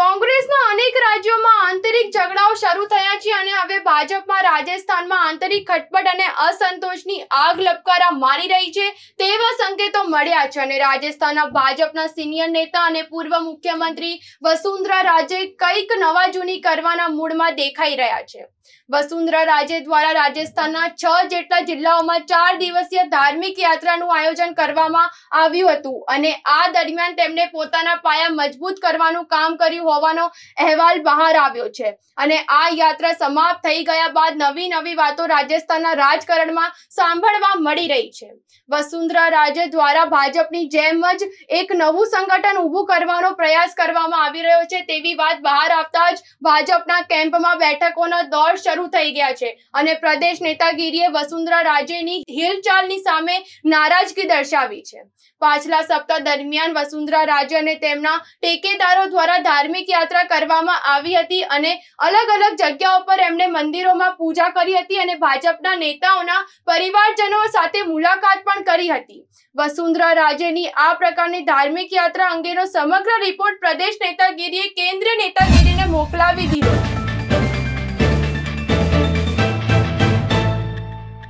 કોંગ્રેસના અનેક રાજ્યોમાં આંતરિક ઝઘડા શરૂ થયા છે અને હવે ભાજપમાં રાજસ્થાનમાં આંતરિક ખટપટ અને અસંતોષની આગ લપકારા મારી રહી છે તેવા સંકેતો મળ્યા છે અને રાજસ્થાનના ભાજપના સિનિયર નેતા અને પૂર્વ મુખ્યમંત્રી વસુંધરા રાજે કંઈક નવા જૂની કરવાના મૂડમાં દેખાઈ રહ્યા છે વસુંધરા રાજે દ્વારા રાજસ્થાનના છ જેટલા જિલ્લાઓમાં ચાર દિવસીય ધાર્મિક યાત્રાનું આયોજન કરવામાં આવ્યું હતું અને આ દરમિયાન તેમણે પોતાના પાયા મજબૂત કરવાનું કામ કર્યું હોવાનો અહેવાલ બહાર આવ્યો છે અને આ યાત્રા સમાપ્ત થઈ ગયા બાદ નવી નવી વાતો રાજસ્થાનના રાજકારણમાં સાંભળવા મળી રહી છે વસુંધરા રાજે દ્વારા ભાજપની જેમ જ એક નવું સંગઠન ઊભું કરવાનો પ્રયાસ કરવામાં આવી રહ્યો છે તેવી વાત બહાર આવતા જ ભાજપના કેમ્પમાં બેઠકોનો દોર શરૂ થઈ ગયા છે અને પ્રદેશ નેતાગીરીએ વસુંધરા રાજેની હિલચાલની સામે નારાજગી દર્શાવી છે પાછલા સપ્તાહ દરમિયાન વસુંધરા રાજે અને તેમના ટેકેદારો દ્વારા ધાર્મિક યાત્રા કરવામાં આવી હતી અને અલગ અલગ જગ્યા ઉપર એમણે મંદિરોમાં પૂજા કરી હતી અને ભાજપના નેતાઓના પરિવારજનો સાથે મુલાકાત પણ કરી હતી વસુંધરા રાજેની આ પ્રકારની ધાર્મિક યાત્રા અંગેનો સમગ્ર રિપોર્ટ પ્રદેશ નેતાગીરીએ કેન્દ્રીય નેતાગીરીને મોકલાવી દીધો